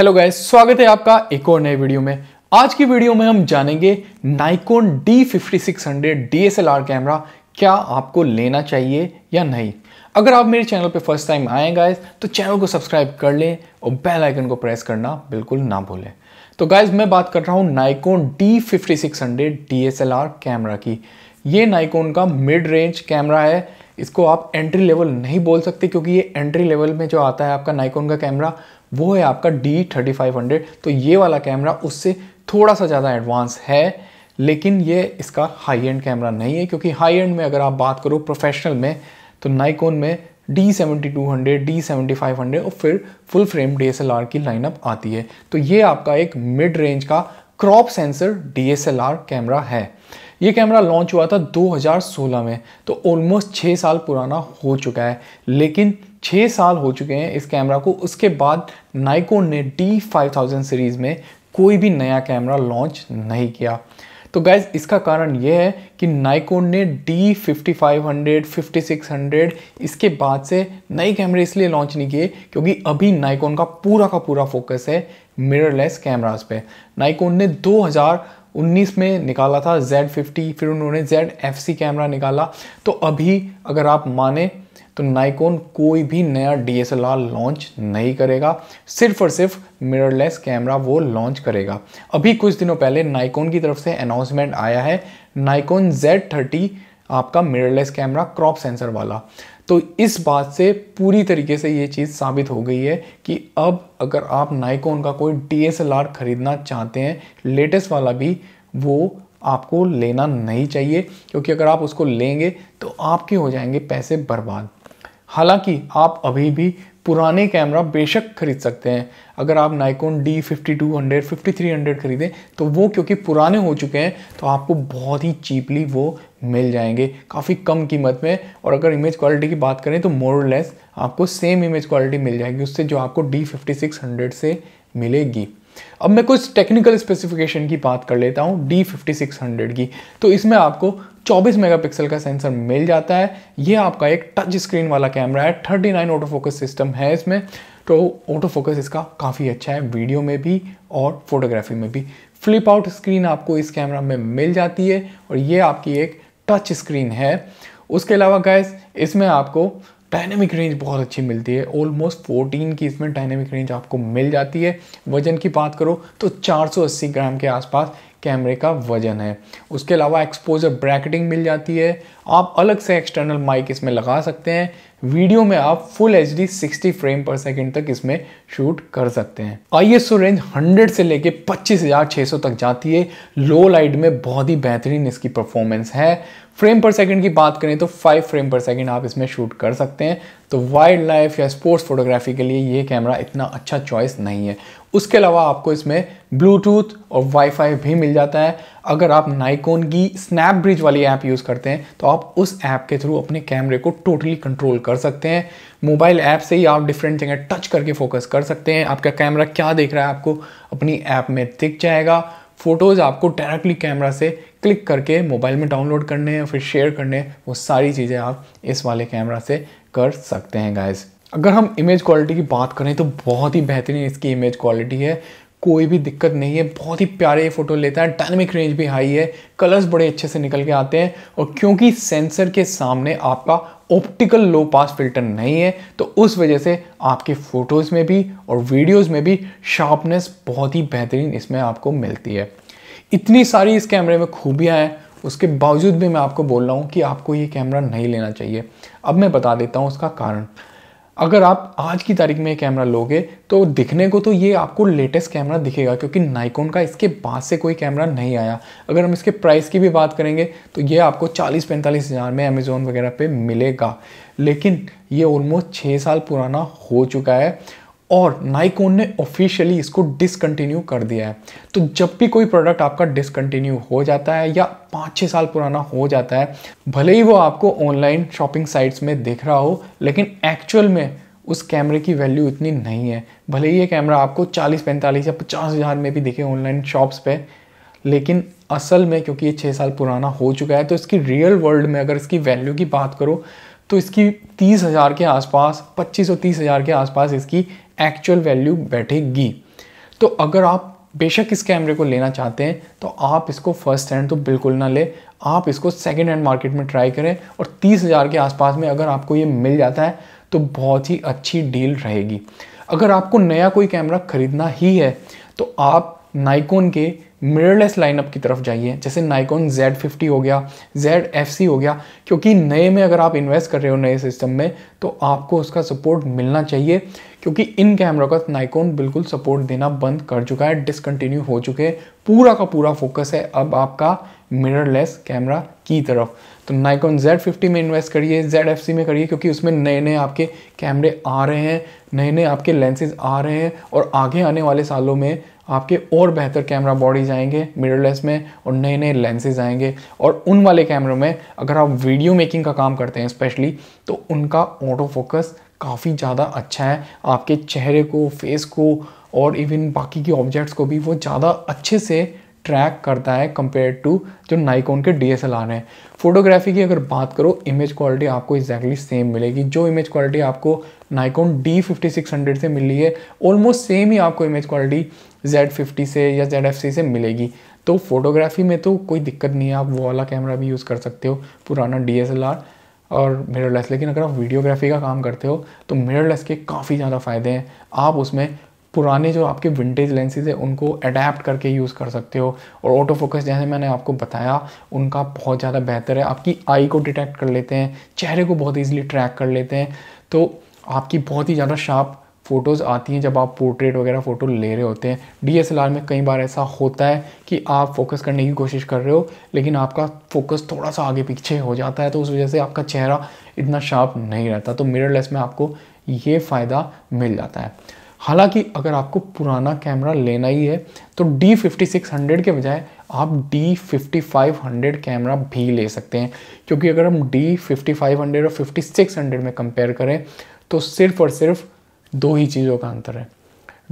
hello guys स्वागत है आपका एक और नए वीडियो में आज की वीडियो में हम जानेंगे Nikon D fifty six hundred D S R camera क्या आपको लेना चाहिए या नहीं अगर आप मेरे चैनल पे फर्स्ट टाइम आए गाइस तो चैनल को सब्सक्राइब कर लें और बेल आइकन को प्रेस करना बिल्कुल ना भूलें तो गाइस मैं बात कर रहा हूँ Nikon D fifty six hundred D S R camera की ये नाइकोन का मिड रेंज कैमरा है इसको आप एंट्री लेवल नहीं बोल सकते क्योंकि ये एंट्री लेवल में जो आता है आपका नाइकोन का कैमरा वो है आपका डी थर्टी फाइव हंड्रेड तो ये वाला कैमरा उससे थोड़ा सा ज़्यादा एडवांस है लेकिन ये इसका हाई एंड कैमरा नहीं है क्योंकि हाई एंड में अगर आप बात करो प्रोफेशनल में तो नाइकोन में D seventy two hundred D seventy five hundred और फिर full frame D S L R की लाइनअप आती है तो ये आपका एक मिड रेंज का crop sensor D S L R camera है ये कैमरा लॉन्च हुआ था 2016 में तो ऑलमोस्ट छः साल पुराना हो चुका है लेकिन छः साल हो चुके हैं इस कैमरा को उसके बाद नाइकोन ने डी फाइव थाउजेंड सीरीज़ में कोई भी नया कैमरा लॉन्च नहीं किया तो गैज़ इसका कारण यह है कि नाइकोन ने D fifty five hundred fifty six hundred इसके बाद से नए कैमरे इसलिए लॉन्च नहीं किए क्योंकि अभी नाइकोन का पूरा का पूरा फोकस है मिररलेस कैमराज़ पे नाइकोन ने 2019 में निकाला था Z50 फिर उन्होंने जेड एफ सी कैमरा निकाला तो अभी अगर आप माने तो नाइकोन कोई भी नया डी लॉन्च नहीं करेगा सिर्फ और सिर्फ मिररलेस कैमरा वो लॉन्च करेगा अभी कुछ दिनों पहले नाइकोन की तरफ से अनाउंसमेंट आया है नाइकोन Z30 आपका मिररलेस कैमरा क्रॉप सेंसर वाला तो इस बात से पूरी तरीके से ये चीज़ साबित हो गई है कि अब अगर आप नाइकोन का कोई डी ख़रीदना चाहते हैं लेटेस्ट वाला भी वो आपको लेना नहीं चाहिए क्योंकि अगर आप उसको लेंगे तो आपके हो जाएंगे पैसे बर्बाद हालांकि आप अभी भी पुराने कैमरा बेशक खरीद सकते हैं अगर आप Nikon D fifty two hundred fifty three hundred खरीदें तो वो क्योंकि पुराने हो चुके हैं तो आपको बहुत ही चीपली वो मिल जाएंगे काफ़ी कम कीमत में और अगर इमेज क्वालिटी की बात करें तो मोर लेस आपको सेम इमेज क्वालिटी मिल जाएगी उससे जो आपको डी फिफ्टी सिक्स हंड्रेड से मिलेगी अब मैं कुछ टेक्निकल स्पेसिफिकेशन की बात कर लेता हूँ डी फिफ्टी सिक्स हंड्रेड की तो इसमें आपको 24 मेगापिक्सल का सेंसर मिल जाता है ये आपका एक टच स्क्रीन वाला कैमरा है 39 नाइन ऑटो फोकस सिस्टम है इसमें तो ऑटो फोकस इसका काफ़ी अच्छा है वीडियो में भी और फोटोग्राफी में भी फ्लिप आउट स्क्रीन आपको इस कैमरा में मिल जाती है और ये आपकी एक टच स्क्रीन है उसके अलावा गैस इसमें आपको डायनेमिक रेंज बहुत अच्छी मिलती है ऑलमोस्ट 14 की इसमें डायनेमिक रेंज आपको मिल जाती है वजन की बात करो तो 480 ग्राम के आसपास कैमरे का वजन है उसके अलावा एक्सपोजर ब्रैकेटिंग मिल जाती है आप अलग से एक्सटर्नल माइक इसमें लगा सकते हैं वीडियो में आप फुल एच डी फ्रेम पर सेकेंड तक इसमें शूट कर सकते हैं आई एस रेंज 100 से लेके 25,600 तक जाती है लो लाइट में बहुत ही बेहतरीन इसकी परफॉर्मेंस है फ्रेम पर सेकंड की बात करें तो 5 फ्रेम पर सेकंड आप इसमें शूट कर सकते हैं तो वाइल्ड लाइफ या स्पोर्ट्स फोटोग्राफी के लिए ये कैमरा इतना अच्छा चॉइस नहीं है उसके अलावा आपको इसमें ब्लूटूथ और वाईफाई भी मिल जाता है अगर आप नाइकोन की स्नैपब्रिज वाली ऐप यूज़ करते हैं तो आप उस ऐप के थ्रू अपने कैमरे को टोटली कंट्रोल कर सकते हैं मोबाइल ऐप से ही आप डिफरेंट जगह टच करके फोकस कर कर सकते हैं आपका कैमरा क्या देख रहा है आपको अपनी ऐप में दिख जाएगा फ़ोटोज़ आपको डायरेक्टली कैमरा से क्लिक करके मोबाइल में डाउनलोड करने हैं फिर शेयर करने हैं वो सारी चीज़ें आप इस वाले कैमरा से कर सकते हैं गाइज़ अगर हम इमेज क्वालिटी की बात करें तो बहुत ही बेहतरीन इसकी इमेज क्वालिटी है कोई भी दिक्कत नहीं है बहुत ही प्यारे ये फ़ोटो लेता है डायनेमिक रेंज भी हाई है कलर्स बड़े अच्छे से निकल के आते हैं और क्योंकि सेंसर के सामने आपका ऑप्टिकल लो पास फिल्टर नहीं है तो उस वजह से आपके फ़ोटोज़ में भी और वीडियोस में भी शार्पनेस बहुत ही बेहतरीन इसमें आपको मिलती है इतनी सारी इस कैमरे में खूबियाँ हैं उसके बावजूद भी मैं आपको बोल रहा हूँ कि आपको ये कैमरा नहीं लेना चाहिए अब मैं बता देता हूँ उसका कारण अगर आप आज की तारीख में कैमरा लोगे तो दिखने को तो ये आपको लेटेस्ट कैमरा दिखेगा क्योंकि नाइकॉन का इसके बाद से कोई कैमरा नहीं आया अगर हम इसके प्राइस की भी बात करेंगे तो ये आपको चालीस पैंतालीस हज़ार में अमेज़ोन वगैरह पे मिलेगा लेकिन ये ऑलमोस्ट छः साल पुराना हो चुका है और नाइकोन ने ऑफिशियली इसको डिसकंटिन्यू कर दिया है तो जब भी कोई प्रोडक्ट आपका डिसकंटिन्यू हो जाता है या पाँच छः साल पुराना हो जाता है भले ही वो आपको ऑनलाइन शॉपिंग साइट्स में दिख रहा हो लेकिन एक्चुअल में उस कैमरे की वैल्यू इतनी नहीं है भले ही ये कैमरा आपको चालीस पैंतालीस या पचास हज़ार में भी दिखे ऑनलाइन शॉप्स पे लेकिन असल में क्योंकि ये छः साल पुराना हो चुका है तो इसकी रियल वर्ल्ड में अगर इसकी वैल्यू की बात करो तो इसकी तीस हज़ार के आसपास पच्चीस और तीस हज़ार के आसपास इसकी एक्चुअल वैल्यू बैठेगी तो अगर आप बेशक इस कैमरे को लेना चाहते हैं तो आप इसको फर्स्ट हैंड तो बिल्कुल ना ले आप इसको सेकेंड हैंड मार्केट में ट्राई करें और तीस हज़ार के आसपास में अगर आपको ये मिल जाता है तो बहुत ही अच्छी डील रहेगी अगर आपको नया कोई कैमरा ख़रीदना ही है तो आप नाइकोन के मिररलेस लाइनअप की तरफ जाइए जैसे नाइकॉन Z50 हो गया सी हो गया क्योंकि नए में अगर आप इन्वेस्ट कर रहे हो नए सिस्टम में तो आपको उसका सपोर्ट मिलना चाहिए क्योंकि इन कैमरों का नाइकॉन बिल्कुल सपोर्ट देना बंद कर चुका है डिसकंटिन्यू हो चुके हैं पूरा का पूरा फोकस है अब आपका मिररलेस कैमरा की तरफ तो नाइकॉन Z50 में इन्वेस्ट करिए Z में करिए क्योंकि उसमें नए नए आपके कैमरे आ रहे हैं नए नए आपके लेंसेज आ रहे हैं और आगे आने वाले सालों में आपके और बेहतर कैमरा बॉडीज़ आएंगे मिररलेस में और नए नए लेंसेज आएंगे और उन वाले कैमरों में अगर आप वीडियो मेकिंग का काम करते हैं स्पेशली तो उनका ऑटो फोकस काफ़ी ज़्यादा अच्छा है आपके चेहरे को फेस को और इवन बाकी के ऑब्जेक्ट्स को भी वो ज़्यादा अच्छे से ट्रैक करता है कंपेयर टू जो नाइकोन के डी हैं फोटोग्राफी की अगर बात करो इमेज क्वालिटी आपको एक्जैक्टली सेम मिलेगी जो इमेज क्वालिटी आपको Nikon D fifty six hundred से मिली है ऑलमोस्ट सेम ही आपको इमेज क्वालिटी जेड फिफ्टी से या जेड एफ सी से मिलेगी तो फोटोग्राफी में तो कोई दिक्कत नहीं है आप वो वाला कैमरा भी यूज़ कर सकते हो पुराना डी एस एल आर और मिररलेस लेकिन अगर आप वीडियोग्राफी का काम करते हो तो मिररलेस के काफ़ी ज़्यादा फ़ायदे हैं आप उसमें पुराने जो आपके विंटेज लेंसेज है उनको अडेप्ट करके यूज़ कर सकते हो और ऑटो फोकस जैसे मैंने आपको बताया उनका बहुत ज़्यादा बेहतर है आपकी आई को डिटेक्ट कर लेते हैं चेहरे को बहुत ईजिली ट्रैक कर लेते हैं तो आपकी बहुत ही ज़्यादा शार्प फ़ोटोज़ आती हैं जब आप पोर्ट्रेट वगैरह फ़ोटो ले रहे होते हैं डी में कई बार ऐसा होता है कि आप फोकस करने की कोशिश कर रहे हो लेकिन आपका फोकस थोड़ा सा आगे पीछे हो जाता है तो उस वजह से आपका चेहरा इतना शार्प नहीं रहता तो मिररलेस में आपको ये फ़ायदा मिल जाता है हालांकि अगर आपको पुराना कैमरा लेना ही है तो डी फिफ्टी सिक्स हंड्रेड के बजाय आप D fifty five hundred camera भी ले सकते हैं क्योंकि अगर हम डी फिफ्टी फाइव हंड्रेड और फिफ्टी सिक्स हंड्रेड में कंपेयर करें तो सिर्फ और सिर्फ दो ही चीज़ों का अंतर है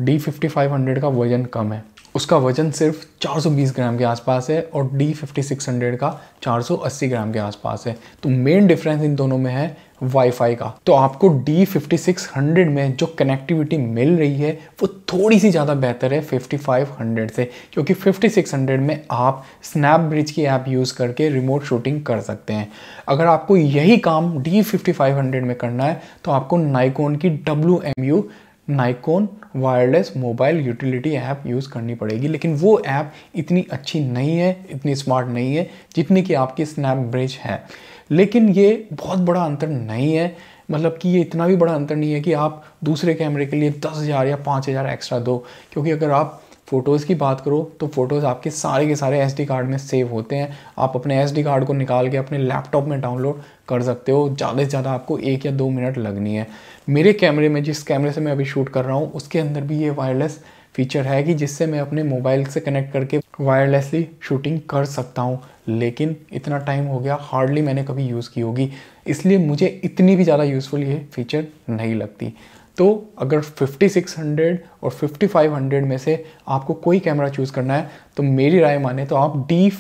डी फिफ्टी फाइव हंड्रेड का वज़न कम है उसका वजन सिर्फ 420 ग्राम के आसपास है और डी का 480 ग्राम के आसपास है तो मेन डिफरेंस इन दोनों में है वाईफाई का तो आपको D5600 में जो कनेक्टिविटी मिल रही है वो थोड़ी सी ज़्यादा बेहतर है 5500 से क्योंकि 5600 में आप स्नैपब्रिज की ऐप यूज़ करके रिमोट शूटिंग कर सकते हैं अगर आपको यही काम D5500 में करना है तो आपको नाइकोन की W Nikon wireless mobile utility app use करनी पड़ेगी लेकिन वो ऐप इतनी अच्छी नहीं है इतनी स्मार्ट नहीं है जितनी कि आपकी स्नैप ब्रिज है लेकिन ये बहुत बड़ा अंतर नहीं है मतलब कि ये इतना भी बड़ा अंतर नहीं है कि आप दूसरे कैमरे के लिए दस हज़ार या पाँच हज़ार एक्स्ट्रा दो क्योंकि अगर आप फ़ोटोज़ की बात करो तो फ़ोटोज़ आपके सारे के सारे एस कार्ड में सेव होते हैं आप अपने एस कार्ड को निकाल के अपने लैपटॉप में डाउनलोड कर सकते हो ज़्यादा से ज़्यादा आपको एक या दो मिनट लगनी है मेरे कैमरे में जिस कैमरे से मैं अभी शूट कर रहा हूँ उसके अंदर भी ये वायरलेस फीचर है कि जिससे मैं अपने मोबाइल से कनेक्ट करके वायरलेसली शूटिंग कर सकता हूँ लेकिन इतना टाइम हो गया हार्डली मैंने कभी यूज़ की होगी इसलिए मुझे इतनी भी ज़्यादा यूज़फुल ये फीचर नहीं लगती तो अगर 5600 और 5500 में से आपको कोई कैमरा चूज़ करना है तो मेरी राय माने तो आप डी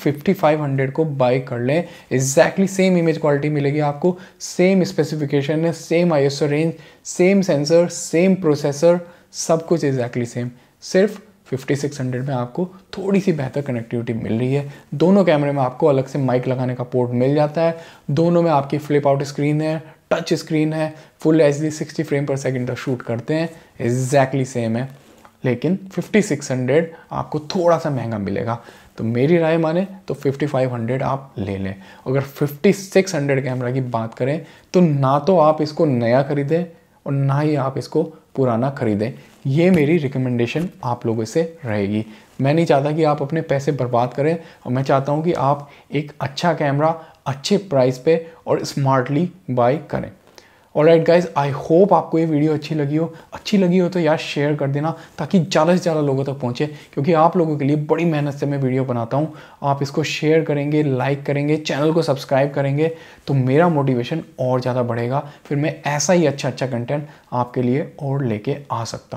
को बाई कर लें एग्जैक्टली सेम इमेज क्वालिटी मिलेगी आपको सेम स्पेसिफिकेशन है same eye range same sensor same processor सब कुछ एग्जैक्टली सेम सिर्फ 5600 में आपको थोड़ी सी बेहतर कनेक्टिविटी मिल रही है दोनों कैमरे में आपको अलग से माइक लगाने का पोर्ट मिल जाता है दोनों में आपकी फ्लिप आउट स्क्रीन है टच स्क्रीन है full H D sixty frame पर सेकेंड तक शूट करते हैं एग्जैक्टली सेम है लेकिन 5600 आपको थोड़ा सा महंगा मिलेगा तो मेरी राय माने तो 5500 आप ले लें अगर 5600 कैमरा की बात करें तो ना तो आप इसको नया खरीदें और ना ही आप इसको पुराना खरीदें ये मेरी रिकमेंडेशन आप लोगों से रहेगी मैं नहीं चाहता कि आप अपने पैसे बर्बाद करें और मैं चाहता हूँ कि आप एक अच्छा कैमरा अच्छे प्राइस पे और स्मार्टली बाय करें और राइट गाइज आई होप आपको ये वीडियो अच्छी लगी हो अच्छी लगी हो तो यार शेयर कर देना ताकि ज़्यादा से ज़्यादा लोगों तक तो पहुँचे क्योंकि आप लोगों के लिए बड़ी मेहनत से मैं वीडियो बनाता हूँ आप इसको शेयर करेंगे लाइक करेंगे चैनल को सब्सक्राइब करेंगे तो मेरा मोटिवेशन और ज़्यादा बढ़ेगा फिर मैं ऐसा ही अच्छा अच्छा कंटेंट आपके लिए और लेके आ सकता हूँ